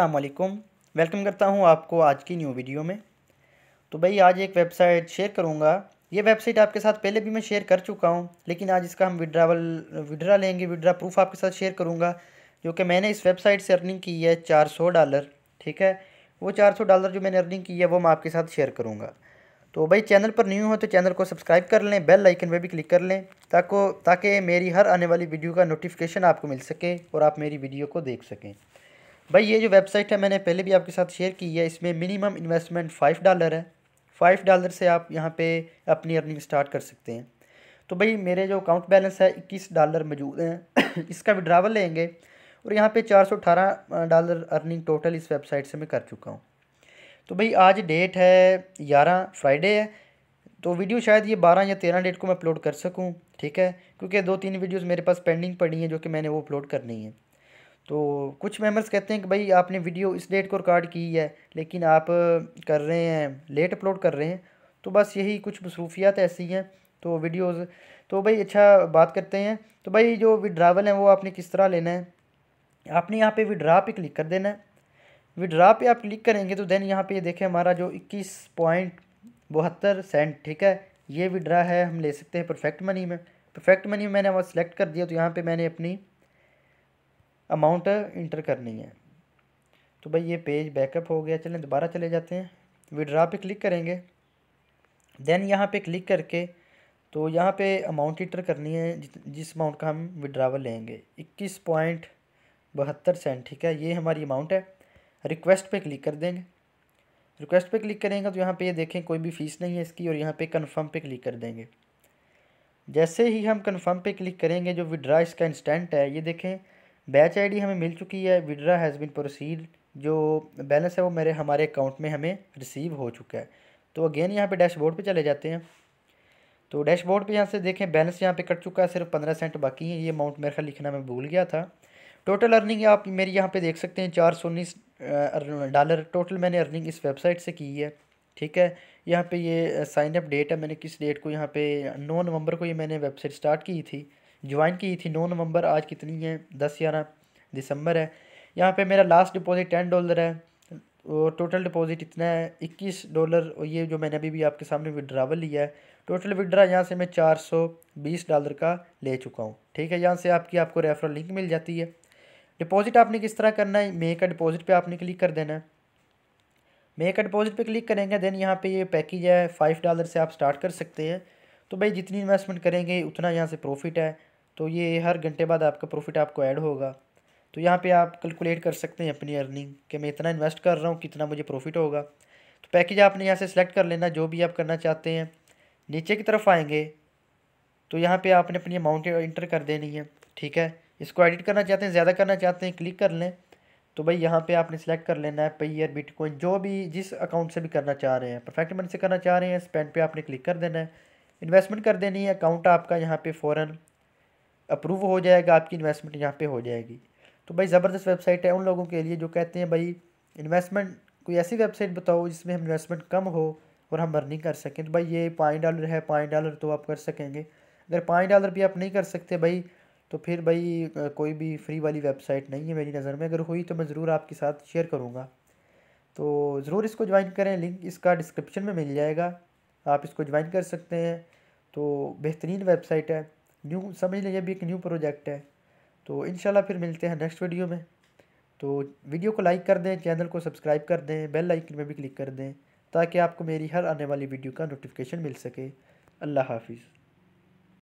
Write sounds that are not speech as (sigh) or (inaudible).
अल्लाम वेलकम करता हूँ आपको आज की न्यू वीडियो में तो भाई आज एक वेबसाइट शेयर करूँगा ये वेबसाइट आपके साथ पहले भी मैं शेयर कर चुका हूँ लेकिन आज इसका हम विड्रावल विड्रा लेंगे विड्रा प्रूफ आपके साथ शेयर करूँगा जो कि मैंने इस वेबसाइट से अर्निंग की है चार सौ डॉलर ठीक है वो चार सौ डॉलर जो मैंने अर्निंग की है वो मैं आपके साथ शेयर करूँगा तो भाई चैनल पर न्यू हो तो चैनल को सब्सक्राइब कर लें बेल आइकन पर भी क्लिक कर लें ताको ताकि मेरी हर आने वाली वीडियो का नोटिफिकेशन आपको मिल सके और आप मेरी वीडियो को देख सकें भाई ये जो वेबसाइट है मैंने पहले भी आपके साथ शेयर की है इसमें मिनिमम इन्वेस्टमेंट फाइव डॉलर है फाइव डॉलर से आप यहाँ पे अपनी अर्निंग स्टार्ट कर सकते हैं तो भाई मेरे जो अकाउंट बैलेंस है इक्कीस डॉलर मौजूद हैं (coughs) इसका विड्रावल लेंगे और यहाँ पे अठारह डॉलर अर्निंग टोटल इस वेबसाइट से मैं कर चुका हूँ तो भाई आज डेट है ग्यारह फ्राइडे है तो वीडियो शायद ये बारह या तेरह डेट को मैं अपलोड कर सकूँ ठीक है क्योंकि दो तीन वीडियोज़ मेरे पास पेंडिंग पड़ी हैं जो कि मैंने वो अपलोड करनी है तो कुछ मेम्बर्स कहते हैं कि भाई आपने वीडियो इस डेट को रिकॉर्ड की है लेकिन आप कर रहे हैं लेट अपलोड कर रहे हैं तो बस यही कुछ मसरूफियात ऐसी हैं तो वीडियोस तो भाई अच्छा बात करते हैं तो भाई जो विड्रावल है वो आपने किस तरह लेना है आपने यहाँ पे विड्रा पे क्लिक कर देना है विड्रा पे आप क्लिक करेंगे तो देन यहाँ पे देखें हमारा जो इक्कीस पॉइंट बहत्तर सेंट ठीक है ये विड्रा है हम ले सकते हैं परफेक्ट मनी में परफेक्ट मनी में मैंने वहाँ सेलेक्ट कर दिया तो यहाँ पर मैंने अपनी अमाउंट इंटर करनी है तो भाई ये पेज बैकअप हो गया चलें दोबारा चले जाते हैं विड्रा पे क्लिक करेंगे देन यहाँ पे क्लिक करके तो यहाँ पे अमाउंट इंटर करनी है जिस, अमाउंट का हम विड्रावल लेंगे इक्कीस पॉइंट बहत्तर सेंट ठीक है ये हमारी अमाउंट है रिक्वेस्ट पे क्लिक कर देंगे रिक्वेस्ट पे क्लिक करेंगे तो यहाँ पे ये देखें कोई भी फ़ीस नहीं है इसकी और यहाँ पे कंफर्म पे क्लिक कर देंगे जैसे ही हम कंफर्म पे क्लिक करेंगे जो विड्रा इसका इंस्टेंट है ये देखें बैच आईडी हमें मिल चुकी है विड्रा हैज़ बिन प्रोसीड जो बैलेंस है वो मेरे हमारे अकाउंट में हमें रिसीव हो चुका है तो अगेन यहाँ पे डैशबोर्ड पे चले जाते हैं तो डैशबोर्ड पे यहाँ से देखें बैलेंस यहाँ पे कट चुका है सिर्फ पंद्रह सेंट बाकी है ये अमाउंट मेरे ख्याल लिखना मैं भूल गया था टोटल अर्निंग आप मेरी यहाँ पर देख सकते हैं चार सौ उन्नीस डॉलर टोटल मैंने अर्निंग इस वेबसाइट से की है ठीक है यहाँ पे ये साइन अप डेट है मैंने किस डेट को यहाँ पे नौ नवंबर को ये मैंने वेबसाइट स्टार्ट की थी ज्वाइन की थी नौ नवंबर आज कितनी है दस ग्यारह दिसंबर है यहाँ पे मेरा लास्ट डिपॉजिट टेन डॉलर है और टोटल डिपॉजिट इतना है इक्कीस डॉलर और ये जो मैंने अभी भी आपके सामने विड्रावल लिया है टोटल विड्रा यहाँ से मैं चार सौ बीस डॉलर का ले चुका हूँ ठीक है यहाँ से आपकी आपको रेफरल लिंक मिल जाती है डिपॉजिट आपने किस तरह करना है मे का डिपॉजिट पे आपने क्लिक कर देना है मे का डिपॉजिट पे क्लिक करेंगे देन यहाँ पे ये पैकेज है फाइव डॉलर से आप स्टार्ट कर सकते हैं तो भाई जितनी इन्वेस्टमेंट करेंगे उतना यहाँ से प्रॉफिट है तो ये हर घंटे बाद आपका प्रॉफिट आपको ऐड होगा तो यहाँ पे आप कैलकुलेट कर सकते हैं अपनी अर्निंग कि मैं इतना इन्वेस्ट कर रहा हूँ कितना मुझे प्रॉफिट होगा तो पैकेज आपने यहाँ से सिलेक्ट कर लेना जो भी आप करना चाहते हैं नीचे की तरफ आएंगे तो यहाँ पे आपने अपनी अमाउंट इंटर कर देनी है ठीक है इसको एडिट करना चाहते हैं ज़्यादा करना चाहते हैं क्लिक कर लें तो भाई यहाँ पर आपने सेलेक्ट कर लेना है पे ईयर बिटकॉइन जो भी जिस अकाउंट से भी करना चाह रहे हैं परफेक्ट मन से करना चाह रहे हैं स्पेंड पे आपने क्लिक कर देना है इन्वेस्टमेंट कर देनी है अकाउंट आपका यहाँ पे फ़ौरन अप्रूव हो जाएगा आपकी इन्वेस्टमेंट यहाँ पे हो जाएगी तो भाई ज़बरदस्त वेबसाइट है उन लोगों के लिए जो कहते हैं भाई इन्वेस्टमेंट कोई ऐसी वेबसाइट बताओ जिसमें हम इन्वेस्टमेंट कम हो और हम अर्निंग कर सकें तो भाई ये पाँच डॉलर है पाँच डॉलर तो आप कर सकेंगे अगर पाँच डॉलर भी आप नहीं कर सकते भाई तो फिर भाई कोई भी फ्री वाली वेबसाइट नहीं है मेरी नज़र में अगर हुई तो मैं ज़रूर आपके साथ शेयर करूँगा तो ज़रूर इसको ज्वाइन करें लिंक इसका डिस्क्रिप्शन में मिल जाएगा आप इसको ज्वाइन कर सकते हैं तो बेहतरीन वेबसाइट है न्यू समझ लें ये भी एक न्यू प्रोजेक्ट है तो इन फिर मिलते हैं नेक्स्ट वीडियो में तो वीडियो को लाइक कर दें चैनल को सब्सक्राइब कर दें बेल आइकन में भी क्लिक कर दें ताकि आपको मेरी हर आने वाली वीडियो का नोटिफिकेशन मिल सके अल्लाह हाफिज़